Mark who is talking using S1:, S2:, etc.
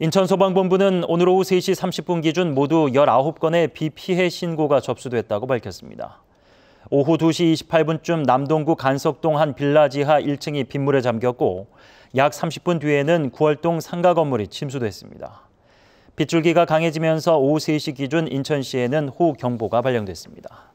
S1: 인천소방본부는 오늘 오후 3시 30분 기준 모두 19건의 비 피해 신고가 접수됐다고 밝혔습니다. 오후 2시 28분쯤 남동구 간석동 한 빌라 지하 1층이 빗물에 잠겼고 약 30분 뒤에는 구월동 상가 건물이 침수됐습니다. 빗줄기가 강해지면서 오후 3시 기준 인천시에는 호우경보가 발령됐습니다.